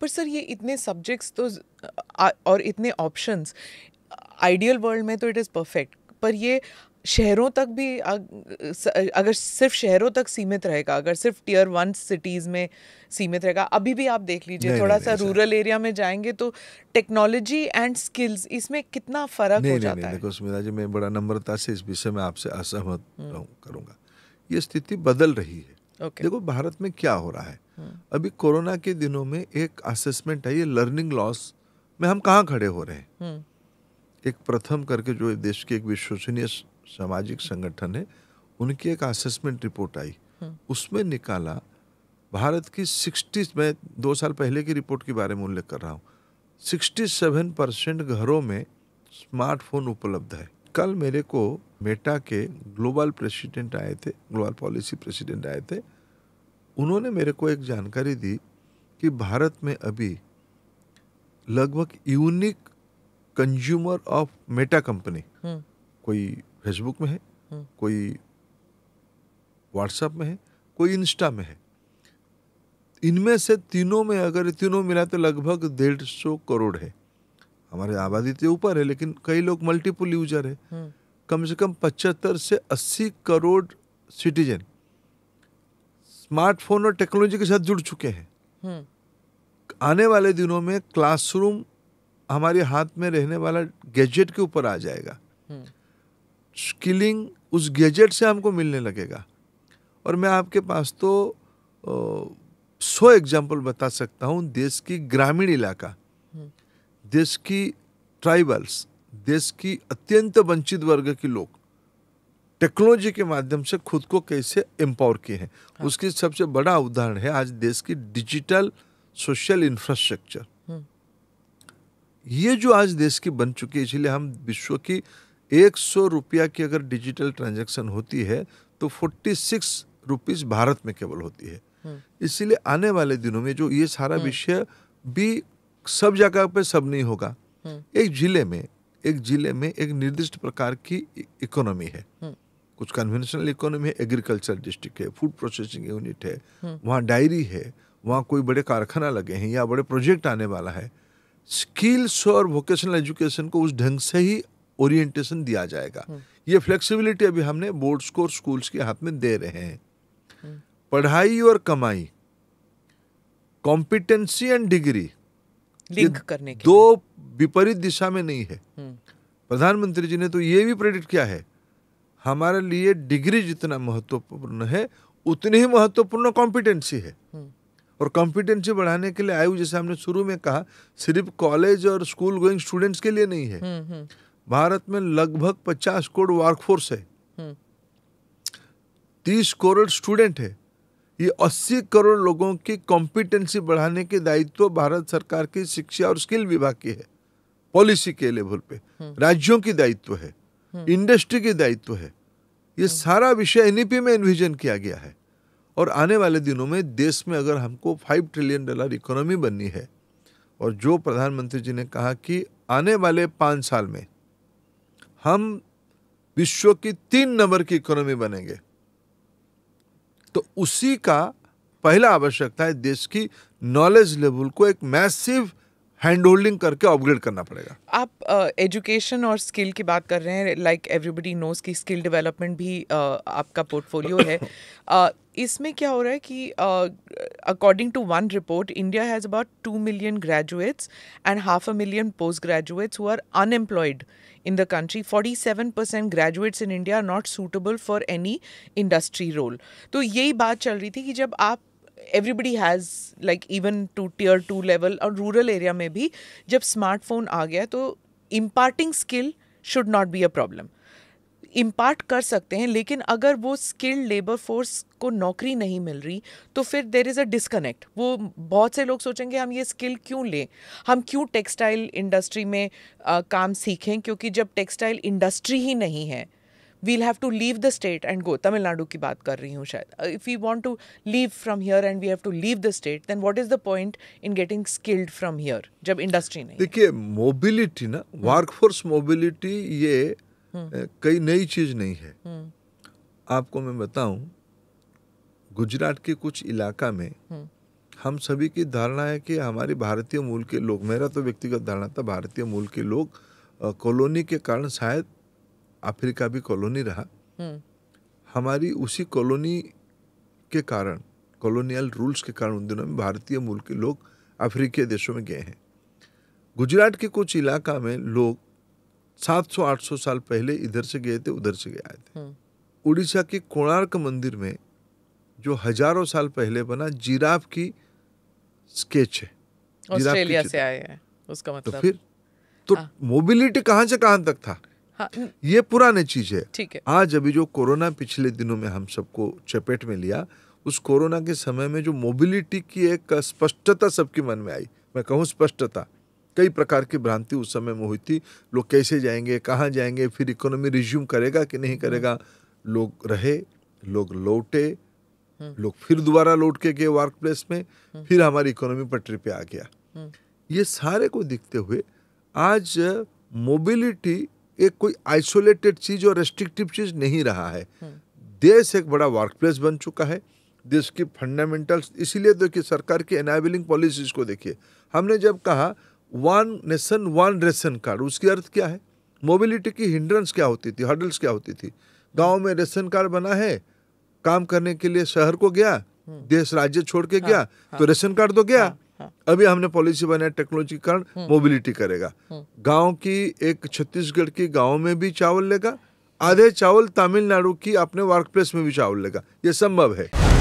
पर सर ये इतने सब्जेक्ट्स तो और इतने ऑप्शंस आइडियल वर्ल्ड में तो इट इज़ परफेक्ट पर ये शहरों तक भी अगर सिर्फ शहरों तक सीमित रहेगा अगर सिर्फ टीयर वन सिटीज़ में सीमित रहेगा अभी भी आप देख लीजिए थोड़ा नहीं, सा नहीं, रूरल एरिया में जाएंगे तो टेक्नोलॉजी एंड स्किल्स इसमें कितना फ़र्क हो जाता नहीं, है देखो सुमिता जी मैं बड़ा नम्रता से इस विषय में आपसे असहमत हम्म। करूँगा ये स्थिति बदल रही है okay. देखो भारत में क्या हो रहा है हाँ। अभी कोरोना के दिनों में एक असेसमेंट है ये लर्निंग लॉस में हम कहाँ खड़े हो रहे हैं हाँ। एक प्रथम करके जो देश के एक विश्वसनीय सामाजिक संगठन है उनकी एक असेसमेंट रिपोर्ट आई हाँ। उसमें निकाला भारत की सिक्सटी मैं दो साल पहले की रिपोर्ट के बारे में उल्लेख कर रहा हूँ सिक्सटी सेवन परसेंट घरों में स्मार्टफोन उपलब्ध है कल मेरे को मेटा के ग्लोबल प्रेसिडेंट आए थे ग्लोबल पॉलिसी प्रेसिडेंट आए थे उन्होंने मेरे को एक जानकारी दी कि भारत में अभी लगभग unique consumer of Meta company कोई फेसबुक हम्म। में है कोई व्हाट्सएप में है कोई इंस्टा में है इनमें से तीनों में अगर तीनों मिला तो लगभग डेढ़ सौ करोड़ है हमारे आबादी तो ऊपर है लेकिन कई लोग मल्टीपल यूजर है कम से कम पचहत्तर से अस्सी करोड़ सिटीजन स्मार्टफोन और टेक्नोलॉजी के साथ जुड़ चुके हैं हम्म। आने वाले दिनों में क्लासरूम हमारे हाथ में रहने वाला गैजेट के ऊपर आ जाएगा हम्म। स्किलिंग उस गैजेट से हमको मिलने लगेगा और मैं आपके पास तो सौ एग्जाम्पल बता सकता हूँ देश की ग्रामीण इलाका हम्म। देश की ट्राइबल्स देश की अत्यंत वंचित वर्ग के लोग टेक्नोलॉजी के माध्यम से खुद को कैसे एम्पावर किए हैं हाँ। उसकी सबसे बड़ा उदाहरण है आज देश की डिजिटल सोशल इंफ्रास्ट्रक्चर ये जो आज देश की बन चुकी है इसलिए हम विश्व की एक सौ रुपया की अगर डिजिटल ट्रांजैक्शन होती है तो फोर्टी सिक्स रुपीज़ भारत में केवल होती है हम्म। इसीलिए आने वाले दिनों में जो ये सारा हम्म। विषय भी सब जगह पे सब नहीं होगा हम्म। एक जिले में एक जिले में एक निर्दिष्ट प्रकार की इकोनॉमी है हम्म। कुछ कन्वेंशनल इकोनॉमी है एग्रीकल्चर डिस्ट्रिक्ट है फूड प्रोसेसिंग यूनिट है हम्म। वहाँ डायरी है वहाँ कोई बड़े कारखाना लगे हैं या बड़े प्रोजेक्ट आने वाला है स्किल्स और वोकेशनल एजुकेशन को उस ढंग से ही ओरिएंटेशन दिया जाएगा हम्म। ये फ्लेक्सिबिलिटी अभी हमने बोर्ड्स को और स्कूल्स के हाथ में दे रहे हैं पढ़ाई और कमाई कॉम्पिटेंसी एंड डिग्री लिंक करने के दो विपरीत दिशा में नहीं है हम्म। प्रधानमंत्री जी ने तो ये भी प्रेडिक्ट किया है हमारे लिए डिग्री जितना महत्वपूर्ण है उतनी ही महत्वपूर्ण कॉम्पिटेंसी है हम्म। और कॉम्पिटेंसी बढ़ाने के लिए आयु जैसे हमने शुरू में कहा सिर्फ कॉलेज और स्कूल गोइंग स्टूडेंट्स के लिए नहीं है हम्म, भारत में लगभग पचास करोड़ वर्कफोर्स है तीस करोड़ स्टूडेंट है ये अस्सी करोड़ लोगों की कॉम्पिटेंसी बढ़ाने के दायित्व भारत सरकार की शिक्षा और स्किल विभाग की है पॉलिसी के लेवल पे हम्म। राज्यों की दायित्व है हम्म। इंडस्ट्री की दायित्व है ये हम्म। सारा विषय एनईपी में इन्विजन किया गया है और आने वाले दिनों में देश में अगर हमको फाइव ट्रिलियन डॉलर इकोनॉमी बननी है और जो प्रधानमंत्री जी ने कहा कि आने वाले पाँच साल में हम विश्व की तीन नंबर की इकोनॉमी बनेंगे तो उसी का पहला आवश्यकता है देश की नॉलेज लेवल को एक मैसिव हैंड होल्डिंग करके अपग्रेड करना पड़ेगा आप एजुकेशन uh, और स्किल की बात कर रहे हैं लाइक एवरीबडी नोज की स्किल डेवलपमेंट भी uh, आपका पोर्टफोलियो है uh, इसमें क्या हो रहा है कि according to one report India has about two million graduates and half a million post graduates who are unemployed in the country forty seven percent graduates in India are not suitable for any industry role तो यही बात चल रही थी कि जब आप everybody has like even to tier two level और रूरल एरिया में भी जब स्मार्टफोन आ गया तो imparting skill should not be a problem impart कर सकते हैं लेकिन अगर वो स्किल्ड लेबर फोर्स को नौकरी नहीं मिल रही तो फिर देर इज़ अ डिसकनेक्ट वो बहुत से लोग सोचेंगे हम ये स्किल क्यों लें हम क्यों टेक्सटाइल इंडस्ट्री में आ, काम सीखें क्योंकि जब टेक्सटाइल इंडस्ट्री ही नहीं है we'll have to leave the state and go Tamil Nadu की बात कर रही हूँ शायद if you want to leave from here and we have to leave the state then what is the point in getting skilled from here जब industry नहीं देखिए mobility ना वर्क फोर्स मोबिलिटी ये कई नई चीज़ नहीं है आपको मैं बताऊं गुजरात के कुछ इलाका में हम सभी की धारणा है कि हमारे भारतीय मूल के लोग मेरा तो व्यक्तिगत धारणा था भारतीय मूल के लोग कॉलोनी के कारण शायद अफ्रीका भी कॉलोनी रहा हम्म। हमारी उसी कॉलोनी के कारण कॉलोनियल रूल्स के कारण उन दिनों में भारतीय मूल के लोग अफ्रीकी देशों में गए हैं गुजरात के कुछ इलाका में लोग 700-800 साल पहले इधर से गए थे उधर से गए आए थे हम्म। उड़ीसा के कोणार्क मंदिर में जो हजारों साल पहले बना जीराफ की स्केच है ऑस्ट्रेलिया से आए हैं उसका तो मतलब तो फिर तो हाँ। मोबिलिटी कहाँ से कहाँ तक था हाँ। ये पुराने चीज है ठीक है आज अभी जो कोरोना पिछले दिनों में हम सबको चपेट में लिया उस कोरोना के समय में जो मोबिलिटी की एक स्पष्टता सबके मन में आई मैं कहूँ स्पष्टता कई प्रकार की भ्रांति उस समय में हुई थी लोग कैसे जाएंगे कहाँ जाएंगे फिर इकोनॉमी रिज्यूम करेगा कि नहीं करेगा लोग रहे लोग लौटे हम्म। लोग फिर दोबारा लौट के गए वर्क प्लेस में हम्म। फिर हमारी इकोनॉमी पटरी पे आ गया हम्म। ये सारे को देखते हुए आज मोबिलिटी एक कोई आइसोलेटेड चीज़ और रेस्ट्रिक्टिव चीज़ नहीं रहा है हम्म। देश एक बड़ा वर्क प्लेस बन चुका है देश की फंडामेंटल्स इसीलिए देखिए तो सरकार की एनाबलिंग पॉलिसीज को देखिए हमने जब कहा one nation one ration card उसकी अर्थ क्या है मोबिलिटी की हिंड्रेंस क्या होती थी हर्डल्स क्या होती थी गांव में रेशन कार्ड बना है काम करने के लिए शहर को गया हम्म। देश राज्य छोड़ के हाँ, गया हाँ, हाँ। तो रेशन कार्ड तो गया हाँ, हाँ। अभी हमने पॉलिसी बनाया टेक्नोलॉजी के कारण मोबिलिटी हम्म। करेगा हम्म। गांव की एक छत्तीसगढ़ की गांव में भी चावल लेगा आधे चावल तमिलनाडु की अपने वर्क प्लेस में भी चावल लेगा ये संभव है